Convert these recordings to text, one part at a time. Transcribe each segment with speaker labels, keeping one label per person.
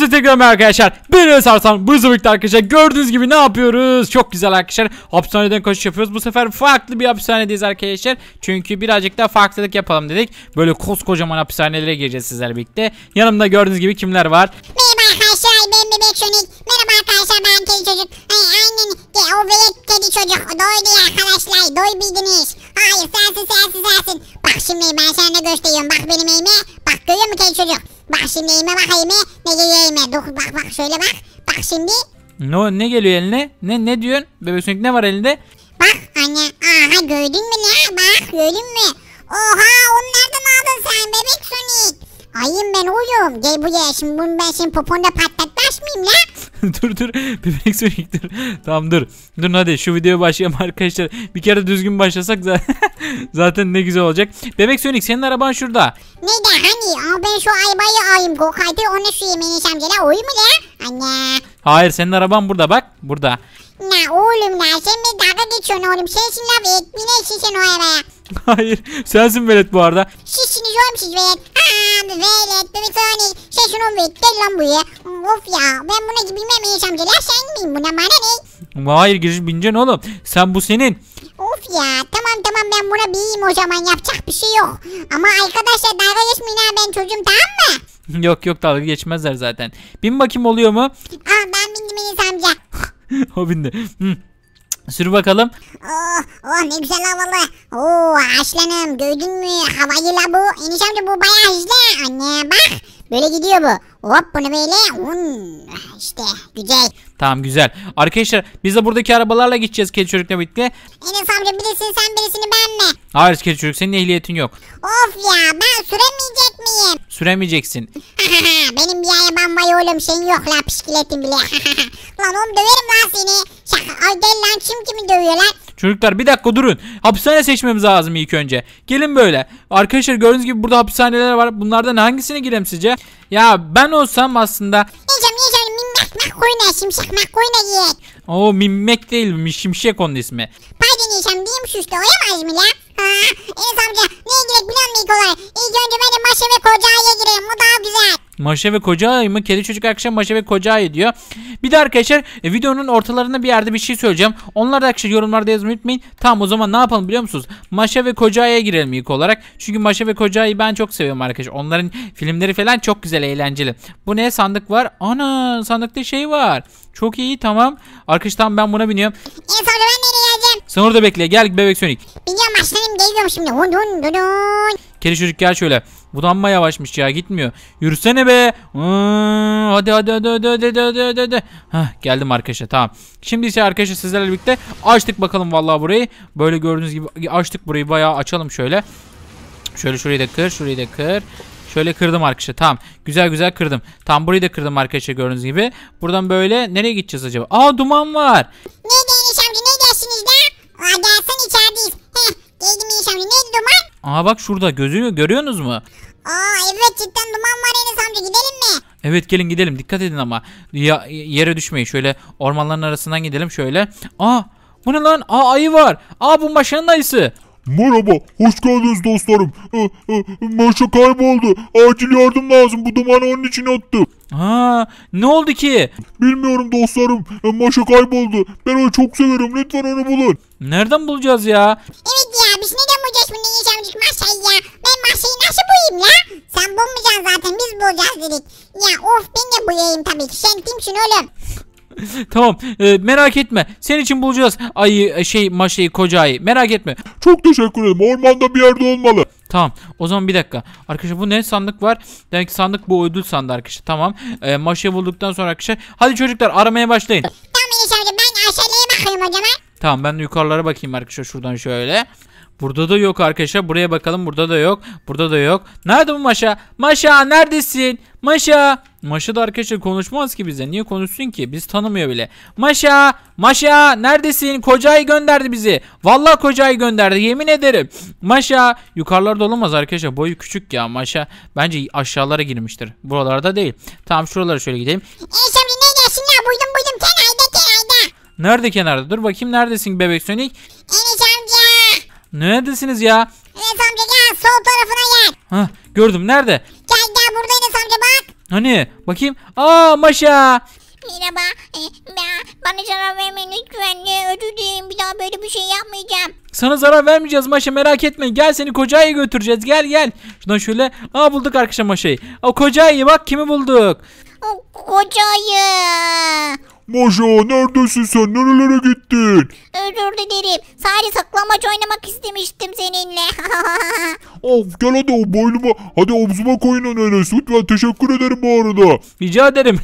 Speaker 1: Hepinize tekrar arkadaşlar. Ben Enes bu Burası birlikte arkadaşlar. Gördüğünüz gibi ne yapıyoruz? Çok güzel arkadaşlar. Hapishaneden kaçış yapıyoruz. Bu sefer farklı bir hapishanedeyiz arkadaşlar. Çünkü birazcık daha farklılık yapalım dedik. Böyle koskocaman hapishanelere gireceğiz sizler birlikte. Yanımda gördüğünüz gibi kimler var?
Speaker 2: Merhaba arkadaşlar ben Bebek Sonic. Merhaba arkadaşlar ben Kedi Çocuk. Ee, aynen o velet dedi çocuk doydu ya arkadaşlar doyduydunuz. Hayır sensin sensin sensin. Bak şimdi ben sana gösteriyorum bak benim eğime. Bak görüyor musun kedi çocuk? Bak şimdi eğime bak eğime. Ne geliyor eğime? Dur bak bak şöyle bak. Bak şimdi.
Speaker 1: Ne, ne geliyor eline? Ne ne diyorsun? Bebek sönük
Speaker 2: ne var elinde? Bak anne. Aha gördün mü ne? Bak gördün mü? Oha onu nereden aldın sen bebek sönük? Ayım ben uyum. Gel buraya şimdi bunu ben şimdi poponda patlatmaz mıyım ya? dur dur bebek
Speaker 1: sürük dur. Tamam dur. Dur hadi şu videoya başlayalım arkadaşlar. Bir kere düzgün başlasak zaten, ne güzel olacak. Bebek sürük senin araban şurada.
Speaker 2: Ne de hani ama ben şu arabayı alayım kokaydı onu süreyim Enes amcayla uyum mu la? Anne.
Speaker 1: Hayır senin araban burada bak burada.
Speaker 2: Ne oğlum la sen mi dalga geçiyorsun oğlum. Sensin la etmiyorsun sen o arabaya.
Speaker 1: Hayır sensin Velet bu arada.
Speaker 2: Şişsiniz oğlum Velet. Aaa Velet bir tane. Şey o Velet gel lan buraya. Of ya ben buna bilmem Enes amca. Ya sen miyim buna bana
Speaker 1: ne? Hayır giriş bineceksin oğlum. Sen bu senin.
Speaker 2: Of ya tamam tamam ben buna bineyim o zaman yapacak bir şey yok. Ama arkadaşlar dalga geçmeyin ha ben çocuğum tamam
Speaker 1: mı? yok yok dalga geçmezler zaten. Bin bakayım oluyor mu? Aa
Speaker 2: ben bindim Enes amca.
Speaker 1: o bindi. Hı. Sür bakalım.
Speaker 2: Oh, oh ne güzel havalı. Oo aşlanım aslanım gördün mü havayla bu. Enişemci bu bayağı hızlı. Anne bak. Böyle gidiyor bu. Hop bunu böyle. Un. Ah, işte güzel.
Speaker 1: Tamam güzel. Arkadaşlar biz de buradaki arabalarla gideceğiz kedi çocukla birlikte.
Speaker 2: Enes amca birisin sen birisini ben mi?
Speaker 1: Hayır kedi çocuk senin ehliyetin yok.
Speaker 2: Of ya ben süremeyecek miyim?
Speaker 1: Süremeyeceksin.
Speaker 2: Benim bir arabam var oğlum senin yok la bisikletin bile. lan oğlum döverim lan seni. Şaka. Ay gel lan kim kimi dövüyor lan.
Speaker 1: Çocuklar bir dakika durun. Hapishane seçmemiz lazım ilk önce. Gelin böyle. Arkadaşlar gördüğünüz gibi burada hapishaneler var. Bunlardan hangisine girelim sizce? Ya ben olsam aslında... Yiyeceğim
Speaker 2: yiyeceğim. Minmek makoyna şimşek makoyna yiyek.
Speaker 1: Oo minmek değil. Şimşek onun ismi.
Speaker 2: Pardon yiyeceğim. Diyeyim suçlu olamaz mı la? Ha, Enes amca neye gerek biliyor musun ilk İlk önce ben de maşa ve kocaya gireyim. O daha güzel.
Speaker 1: Maşa ve Kocaay mı? Kedi çocuk akşam Maşa ve Kocaay diyor. Bir de arkadaşlar e, videonun ortalarında bir yerde bir şey söyleyeceğim. Onlar da arkadaşlar yorumlarda yazmayı unutmayın. Tamam o zaman ne yapalım biliyor musunuz? Maşa ve Kocaay'a girelim ilk olarak. Çünkü Maşa ve Kocaay'ı ben çok seviyorum arkadaşlar. Onların filmleri falan çok güzel eğlenceli. Bu ne sandık var? Ana sandıkta şey var. Çok iyi tamam. Arkadaşlar tamam ben buna biniyorum. En sonra ben nereye geleceğim? Sen orada bekle gel bebek Sonic.
Speaker 2: Biliyorum aslanım geliyorum şimdi. Hun hun hun hun.
Speaker 1: Kedi çocuk gel şöyle. Bu da yavaşmış ya gitmiyor. Yürüsene be. Hmm, hadi hadi hadi hadi hadi hadi hadi. hadi. Heh, geldim arkadaşlar tamam. Şimdi ise arkadaşlar sizlerle birlikte açtık bakalım vallahi burayı. Böyle gördüğünüz gibi açtık burayı bayağı açalım şöyle. Şöyle şurayı da kır şurayı da kır. Şöyle kırdım arkadaşlar. Tamam. Güzel güzel kırdım. Tam burayı da kırdım arkadaşlar gördüğünüz gibi. Buradan böyle nereye gideceğiz acaba? Aa duman var. Ne
Speaker 2: Deniz amca ne dersiniz la? Aa gelsin içerideyiz. Heh geldim Deniz ne duman?
Speaker 1: Aa bak şurada gözünü görüyorsunuz mu?
Speaker 2: cidden duman var Enes amca gidelim mi?
Speaker 1: Evet gelin gidelim dikkat edin ama ya, yere düşmeyin şöyle ormanların arasından gidelim şöyle. Aa bu ne lan? Aa ayı var. Aa bu maşanın ayısı.
Speaker 3: Merhaba, hoş geldiniz dostlarım. Ee, e, maşa kayboldu. Acil yardım lazım. Bu dumanı onun için attı. Ha, ne oldu ki? Bilmiyorum dostlarım. Ee, maşa kayboldu. Ben onu çok severim. Lütfen
Speaker 1: onu bulun. Nereden bulacağız ya?
Speaker 2: Evet ya, biz neden bulacağız bunu küçücük masayı şey ya. Ben masayı nasıl bulayım ya? Sen bulmayacaksın zaten biz bulacağız dedik. Ya of ben de bulayım tabii ki. Sen kimsin oğlum?
Speaker 1: tamam e, merak etme senin için bulacağız ayı e, şey maşayı koca ayı merak etme. Çok teşekkür ederim ormanda bir yerde olmalı. Tamam o zaman bir dakika arkadaşlar bu ne sandık var demek ki sandık bu ödül sandığı arkadaşlar tamam e, maşayı bulduktan sonra arkadaşlar hadi çocuklar aramaya başlayın. Tamam Enis ben aşağıya bakayım o Tamam ben de yukarılara bakayım arkadaşlar şuradan şöyle. Burada da yok arkadaşlar. Buraya bakalım. Burada da yok. Burada da yok. Nerede bu Maşa? Maşa neredesin? Maşa. Maşa da arkadaşlar konuşmaz ki bize. Niye konuşsun ki? Biz tanımıyor bile. Maşa. Maşa neredesin? Kocayı gönderdi bizi. Vallahi kocayı gönderdi. Yemin ederim. Maşa. Yukarılarda olamaz arkadaşlar. Boyu küçük ya. Maşa bence aşağılara girmiştir. Buralarda değil. Tamam şuralara şöyle gidelim. Eşim
Speaker 2: ne dersin ya? Buydum buydum. Kenarda kenarda.
Speaker 1: Nerede kenarda? Dur bakayım neredesin bebek Sonic? Evet. Neredesiniz ya? Enes amca
Speaker 2: gel sol tarafına gel. Hah
Speaker 1: gördüm nerede? Gel gel burada Enes amca bak. Hani bakayım. Aa Maşa.
Speaker 2: Merhaba. Ee, ben, bana zarar vermeyin lütfen. Ee, özür dilerim bir daha böyle bir şey yapmayacağım.
Speaker 1: Sana zarar vermeyeceğiz Maşa merak etme. Gel seni Koca'ya götüreceğiz. Gel gel. Şuradan şöyle. Aa bulduk arkadaşlar Maşa'yı. O Koca'yı bak kimi bulduk.
Speaker 2: O Koca'yı.
Speaker 3: Maşa neredesin sen? Nerelere gittin?
Speaker 2: Özür dilerim. Sadece saklambaç oynamak istemiştim seninle. of
Speaker 3: gel hadi o boynuma. Hadi omzuma koyun onu Enes. Lütfen teşekkür ederim bu arada. Rica ederim.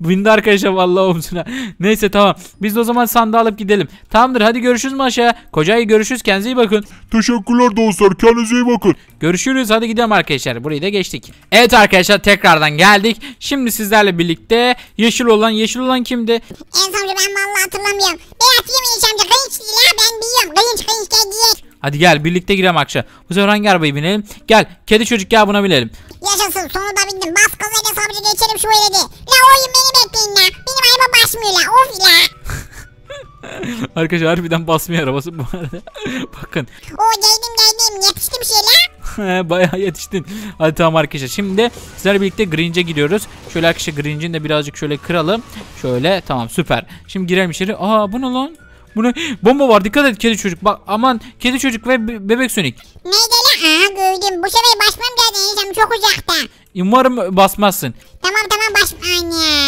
Speaker 1: Bindi arkadaşa vallahi omzuna. Neyse tamam. Biz de o zaman sandığı alıp gidelim. Tamamdır hadi görüşürüz Maşa. Kocayı görüşürüz. Kendinize iyi bakın. Teşekkürler dostlar. Kendinize iyi bakın. Görüşürüz. Hadi gidelim arkadaşlar. Burayı da geçtik. Evet arkadaşlar tekrardan geldik. Şimdi sizlerle birlikte yeşil olan yeşil olan kimdi?
Speaker 2: En amca ben vallahi hatırlamıyorum. Beyaz yemeyiş amca kayınç değil ha ben biliyorum. Kayınç kayınç değil. gir.
Speaker 1: Hadi gel birlikte girelim akşam. Bu sefer hangi arabaya binelim? Gel kedi çocuk gel buna binelim.
Speaker 2: Yaşasın sonunda bindim. Baskalı Enes amca geçelim şu eledi. La oyun beni bekleyin la. Benim araba basmıyor la. Of la.
Speaker 1: Arkadaşlar harbiden basmıyor arabası bu arada. Bakın.
Speaker 2: O geldim geldim yetiştim şey
Speaker 1: Bayağı yetiştin. Hadi tamam arkadaşlar. Şimdi sizlerle birlikte Grinch'e gidiyoruz. Şöyle arkadaşlar Grinch'in de birazcık şöyle kıralım. Şöyle tamam süper. Şimdi girelim içeri. Aa bu ne lan? Bu ne? Bomba var. Dikkat et kedi çocuk. Bak aman kedi çocuk ve be bebek sönük.
Speaker 2: Neydi lan? Aha gördüm. Bu sefer basmam zaten Çok uzakta.
Speaker 1: Umarım basmazsın. Tamam
Speaker 2: tamam basma. Anne.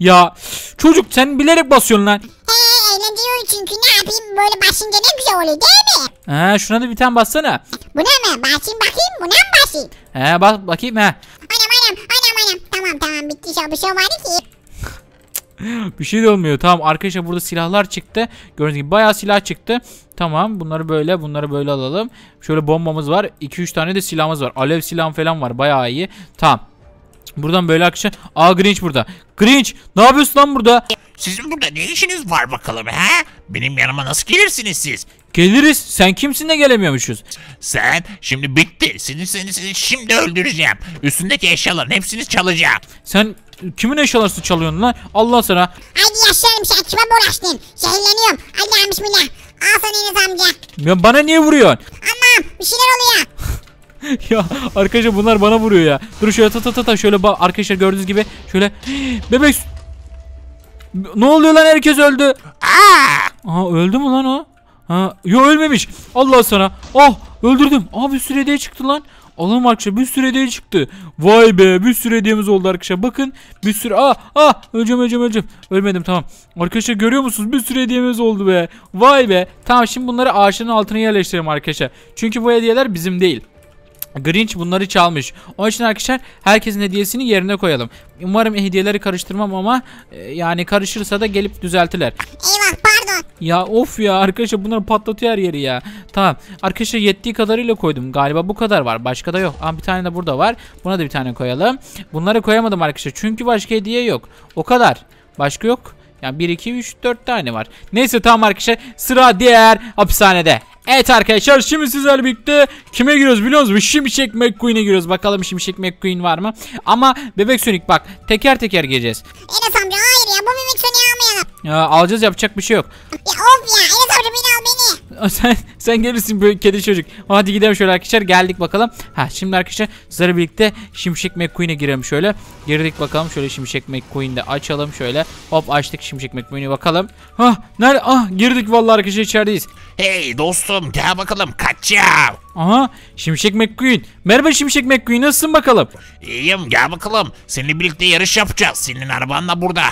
Speaker 1: Ya çocuk sen bilerek basıyorsun lan. He
Speaker 2: diyor çünkü ne yapayım böyle başınca ne güzel oluyor değil mi?
Speaker 1: He şuna da bir tane bassana.
Speaker 2: Buna mı? Basayım bakayım buna mı basayım?
Speaker 1: He bak bakayım he. Anam
Speaker 2: anam anam anam. Tamam tamam bitti şu bir şey var ki.
Speaker 1: bir şey de olmuyor. Tamam arkadaşlar burada silahlar çıktı. Gördüğünüz gibi bayağı silah çıktı. Tamam bunları böyle bunları böyle alalım. Şöyle bombamız var. 2-3 tane de silahımız var. Alev silahım falan var bayağı iyi. Tamam Buradan böyle akışa. Aa Grinch
Speaker 3: burada. Grinch ne yapıyorsun lan burada? Sizin burada ne işiniz var bakalım ha? Benim yanıma nasıl gelirsiniz siz? Geliriz. Sen kimsin de gelemiyormuşuz. Sen şimdi bitti. Seni seni seni şimdi öldüreceğim. Üstündeki eşyaların hepsini çalacağım. Sen kimin eşyalarını çalıyorsun lan? Allah sana.
Speaker 2: Hadi yaşlarım sen kime bulaştın? Zehirleniyorum. Allah'ım bismillah. Al sana amca.
Speaker 1: Ya bana niye vuruyorsun?
Speaker 2: Aman bir şeyler oluyor.
Speaker 1: ya arkadaşlar bunlar bana vuruyor ya. Dur şöyle ta ta ta ta şöyle arkadaşlar gördüğünüz gibi şöyle bebek ne oluyor lan herkes öldü. Aha öldü mü lan o? Ha, yok ölmemiş. Allah sana. Oh öldürdüm. Abi bir çıktı lan. Alalım arkadaşlar bir sürü hediye çıktı. Vay be bir sürü hediyemiz oldu arkadaşlar. Bakın bir sürü. Aa aa öleceğim öleceğim öleceğim. Ölmedim tamam. Arkadaşlar görüyor musunuz? Bir sürü hediyemiz oldu be. Vay be. Tamam şimdi bunları ağaçların altına yerleştirelim arkadaşlar. Çünkü bu hediyeler bizim değil. Grinch bunları çalmış. Onun için arkadaşlar herkesin hediyesini yerine koyalım. Umarım hediyeleri karıştırmam ama e, yani karışırsa da gelip düzeltiler. Eyvah pardon. Ya of ya arkadaşlar bunları patlatıyor her yeri ya. Tamam arkadaşlar yettiği kadarıyla koydum. Galiba bu kadar var. Başka da yok. Ama bir tane de burada var. Buna da bir tane koyalım. Bunları koyamadım arkadaşlar. Çünkü başka hediye yok. O kadar. Başka yok. Yani 1, 2, 3, 4 tane var. Neyse tamam arkadaşlar. Sıra diğer hapishanede. Evet arkadaşlar şimdi sizler birlikte kime giriyoruz biliyor musunuz? Şimşek McQueen'e giriyoruz. Bakalım Şimşek McQueen var mı? Ama Bebek Sonic bak teker teker gireceğiz.
Speaker 2: Enes amca hayır ya bu Bebek Sonic'i almayalım.
Speaker 1: Ya, ee, alacağız yapacak bir şey yok. Ya of ya. sen sen gelirsin böyle kedi çocuk. Hadi gidelim şöyle arkadaşlar. Geldik bakalım. Ha şimdi arkadaşlar sizlerle birlikte Şimşek McQueen'e girelim şöyle. Girdik bakalım şöyle Şimşek McQueen'i de açalım şöyle. Hop açtık Şimşek McQueen'i bakalım. Ha nerede? Ah girdik
Speaker 3: vallahi arkadaşlar içerideyiz. Hey dostum gel bakalım kaçacağım. Aha Şimşek McQueen. Merhaba Şimşek McQueen nasılsın bakalım? İyiyim gel bakalım. Seninle birlikte yarış yapacağız. Senin araban da burada.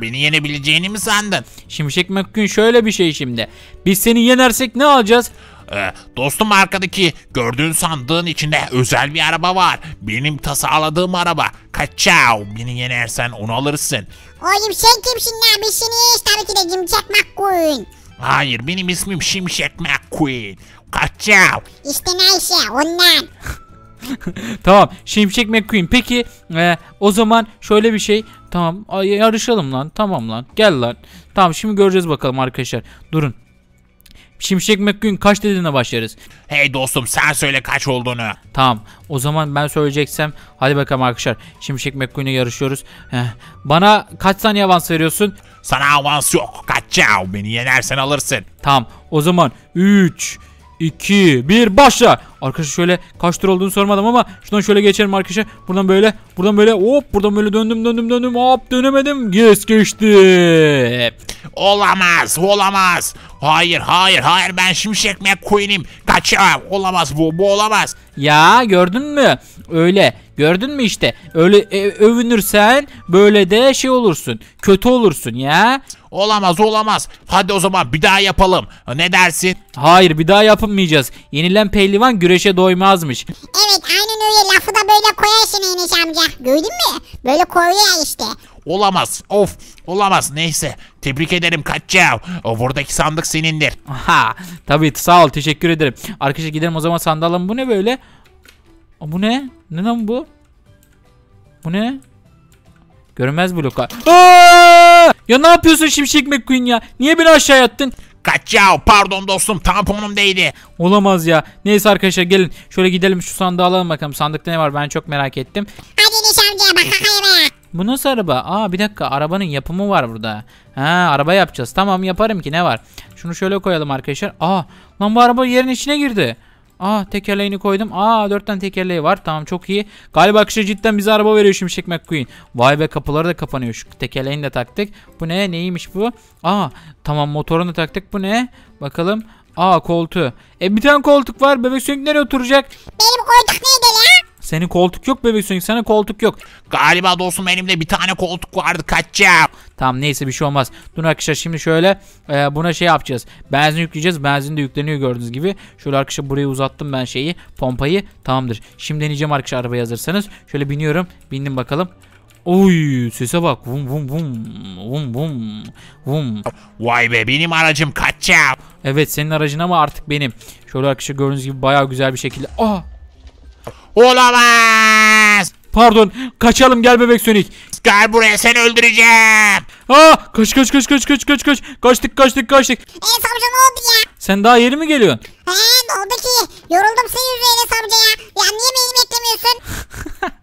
Speaker 3: Beni yenebileceğini mi sandın? Şimşek McQueen şöyle bir şey şimdi. Biz seni yenersek ne alacağız? Ee, dostum arkadaki gördüğün sandığın içinde özel bir araba var. Benim tasarladığım araba. Kaçav. Beni yenersen onu alırsın.
Speaker 2: Oğlum sen kimsin lan? Biz seni tabii ki de Şimşek McQueen.
Speaker 3: Hayır benim ismim Şimşek McQueen. Kaçav.
Speaker 2: İşte neyse ondan.
Speaker 3: tamam Şimşek McQueen. Peki e, o zaman şöyle bir şey.
Speaker 1: Tamam yarışalım lan. Tamam lan. Gel lan. Tamam şimdi göreceğiz bakalım arkadaşlar. Durun. Şimşek McQueen kaç dediğine başlarız. Hey dostum sen söyle kaç olduğunu. Tamam o zaman ben söyleyeceksem hadi bakalım arkadaşlar. Şimşek McQueen'e yarışıyoruz. Heh. Bana kaç saniye avans veriyorsun? Sana avans yok. Kaçacağım. Beni yenersen alırsın. Tamam o zaman 3, 2, 1 başla. arkadaş şöyle kaç tur olduğunu sormadım ama şuradan şöyle geçerim arkadaşlar. Buradan böyle, buradan böyle hop buradan böyle döndüm döndüm döndüm hop dönemedim. Yes geçti.
Speaker 3: Olamaz, olamaz. Hayır, hayır, hayır ben Şimşek mi McQueen'im. Kaçamam. Olamaz bu, bu olamaz. Ya gördün mü? Öyle. Gördün mü işte öyle e, övünürsen
Speaker 1: böyle de şey olursun kötü olursun ya. Olamaz olamaz. Hadi o zaman bir daha yapalım. Ne dersin? Hayır bir daha yapamayacağız Yenilen pehlivan güreşe doymazmış. Evet
Speaker 2: aynen öyle lafı da böyle koyarsın Enes amca. Gördün mü? Böyle koyuyor işte.
Speaker 3: Olamaz. Of. Olamaz. Neyse. Tebrik ederim kaçacağım. O buradaki sandık senindir. Aha. Tabii sağ ol. Teşekkür ederim. Arkadaşlar gidelim o zaman sandalım. Bu ne böyle?
Speaker 1: Aa, bu ne? Ne lan bu? Bu ne? Görmez bloka. Aa! Ya ne yapıyorsun Şimşek McQueen ya? Niye beni aşağıya attın? Kaç ya pardon dostum tamponum değdi. Olamaz ya. Neyse arkadaşlar gelin şöyle gidelim şu sandığı alalım bakalım. Sandıkta ne var ben çok merak ettim. Hadi nişancıya bak Bu nasıl araba? Aa bir dakika arabanın yapımı var burada. Ha araba yapacağız. Tamam yaparım ki ne var. Şunu şöyle koyalım arkadaşlar. Aa lan bu araba yerin içine girdi. Aa tekerleğini koydum. Aa dört tane tekerleği var. Tamam çok iyi. Galiba kişi cidden bize araba veriyor Şimşek McQueen. Vay be kapıları da kapanıyor. Şu tekerleğini de taktık. Bu ne? Neymiş bu? Aa tamam motorunu taktık. Bu ne? Bakalım. Aa koltuğu. E bir tane koltuk var. Bebek sönük nereye oturacak? Benim koltuk neydi ya? Senin koltuk yok bebek Sonic sana koltuk yok. Galiba dostum benimde bir tane koltuk vardı kaçacağım. Tamam neyse bir şey olmaz. Dur arkadaşlar şimdi şöyle e, buna şey yapacağız. Benzin yükleyeceğiz. Benzin de yükleniyor gördüğünüz gibi. Şöyle arkadaşlar buraya uzattım ben şeyi pompayı. Tamamdır. Şimdi deneyeceğim arkadaşlar arabaya hazırsanız. Şöyle biniyorum. Bindim bakalım. Oy sese bak. Vum vum vum. Vum vum. Vum. Vay be benim aracım kaçacağım. Evet senin aracın ama artık benim. Şöyle arkadaşlar gördüğünüz gibi baya güzel bir şekilde. Aa ah! Olamaz. Pardon. Kaçalım gel bebek Sönik. Gel buraya
Speaker 2: seni öldüreceğim.
Speaker 1: Aa kaç kaç kaç kaç kaç kaç kaç. Kaçtık kaçtık kaçtık. Enes amca ne oldu ya? Sen daha yeni mi geliyorsun? He ne oldu
Speaker 2: ki? Yoruldum senin yüzüne Enes ya. Ya niye beni beklemiyorsun?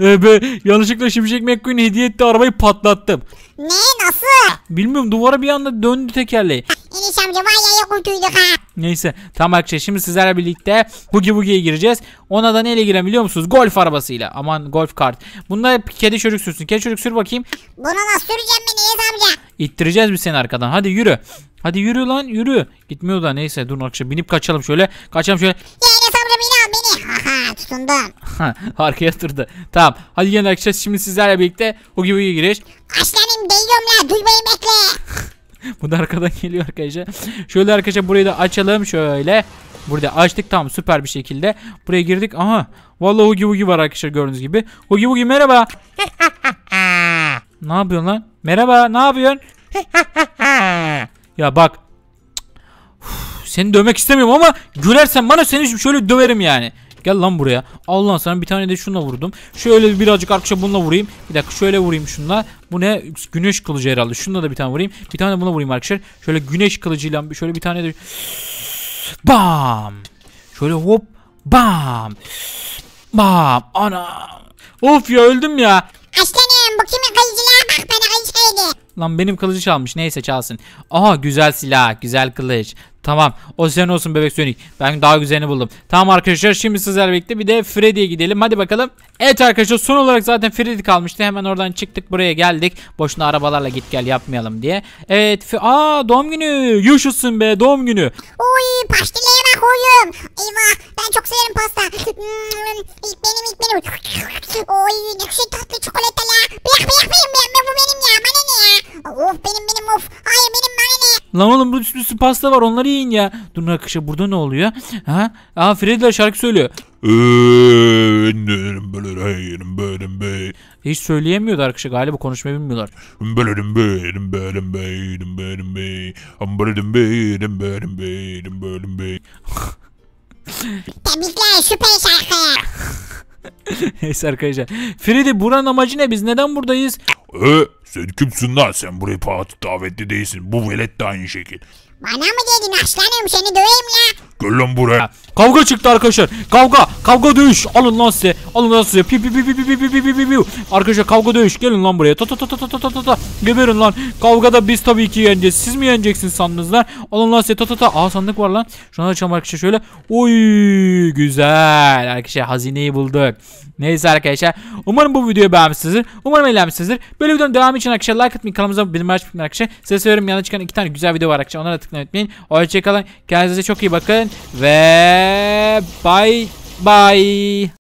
Speaker 1: Ee, be, yanlışlıkla Şimşek McQueen hediye etti arabayı patlattım.
Speaker 2: Ne nasıl?
Speaker 1: Bilmiyorum duvara bir anda döndü tekerleği.
Speaker 2: Enes amca vay ya yok uyduk ha.
Speaker 1: Neyse tamam arkadaşlar şimdi sizlerle birlikte Boogie Boogie'ye gireceğiz. Ona da neyle girelim biliyor musunuz? Golf arabasıyla. Aman golf kart. Bunda kedi çocuk sürsün. Kedi çocuk sür bakayım.
Speaker 2: Bunu da süreceğim mi Yiğit amca?
Speaker 1: İttireceğiz biz seni arkadan. Hadi yürü. Hadi yürü lan yürü. Gitmiyor da neyse dur arkadaşlar binip kaçalım şöyle. Kaçalım şöyle. Yiğit amca beni al beni.
Speaker 2: Haha tutundum.
Speaker 1: Arkaya tırdı. Tamam hadi gelin arkadaşlar şimdi sizlerle birlikte Boogie Boogie'ye giriş. Aslanım değiyorum la duymayı bekle. Bu da arkadan geliyor arkadaşlar. Şöyle arkadaşlar burayı da açalım şöyle. Burada açtık tam, süper bir şekilde. Buraya girdik. Aha. Vallahi Hugi Hugi var arkadaşlar gördüğünüz gibi. Hugi Hugi merhaba. ne yapıyorsun lan? Merhaba ne yapıyorsun? ya bak. Uf, seni dövmek istemiyorum ama gülersen bana seni şöyle döverim yani. Gel lan buraya. Allah sana bir tane de şunla vurdum. Şöyle birazcık arkadaşlar bununla vurayım. Bir dakika şöyle vurayım şunla. Bu ne? Güneş kılıcı herhalde. Şunla da bir tane vurayım. Bir tane buna vurayım arkadaşlar. Şöyle güneş kılıcıyla şöyle bir tane de... Bam! Şöyle hop. Bam! Bam! Ana! Of ya öldüm ya. Asker Lan benim kılıcı çalmış. Neyse çalsın. Aha güzel silah. Güzel kılıç. Tamam. O sen olsun bebek Sonic. Ben daha güzelini buldum. Tamam arkadaşlar şimdi sizlerle birlikte bir de Freddy'ye gidelim. Hadi bakalım. Evet arkadaşlar son olarak zaten Freddy kalmıştı. Hemen oradan çıktık buraya geldik. Boşuna arabalarla git gel yapmayalım diye. Evet. Aa doğum günü. Yaşasın be doğum günü.
Speaker 2: Oy pastile koyun. Eyvah ben çok severim pasta. Hmm, benim ilk benim. Oy ne güzel tatlı çikolatalı. Bırak bırak benim benim bu benim ya bana ne ya. Of benim benim of. Hayır benim bana ne. Lan oğlum bu
Speaker 1: üstü pasta var onları yiyin ya. Dur nakışa burada ne oluyor? Ha? Aa Freddy'ler şarkı söylüyor. Hiç söyleyemiyordu arkadaşlar
Speaker 3: galiba konuşmayı bilmiyorlar.
Speaker 2: Tebrikler süper
Speaker 1: şarkı. Neyse arkadaşlar. Freddy buranın amacı ne? Biz neden buradayız?
Speaker 3: Ee, sen kimsin lan? Sen Burayı Fatih davetli değilsin. Bu velet de aynı şekil.
Speaker 2: Bana mı dedin aslanım seni döveyim la.
Speaker 3: Gel lan buraya. Kavga çıktı arkadaşlar. Kavga,
Speaker 1: kavga dövüş. Alın lan size. Alın lan size. Pi pi pi pi pi pi pi pi pi. Arkadaşlar kavga dövüş. Gelin lan buraya. Ta ta ta ta ta ta ta ta. ta. Geberin lan. Kavgada biz tabii ki yeneceğiz. Siz mi yeneceksiniz sandınız lan? Alın lan size. Ta ta ta. Aa sandık var lan. Şunu açalım arkadaşlar şöyle. Oy güzel. Arkadaşlar hazineyi bulduk. Neyse arkadaşlar. Umarım bu videoyu beğenmişsinizdir. Umarım eğlenmişsinizdir. Böyle videonun devamı için arkadaşlar like atmayı, kanalımıza bildirim açmayı arkadaşlar. Size seviyorum. Yanına çıkan iki tane güzel video var arkadaşlar. Onlara tıklamayı unutmayın. Hoşçakalın. Kendinize çok iyi bakın. Ve bye bye.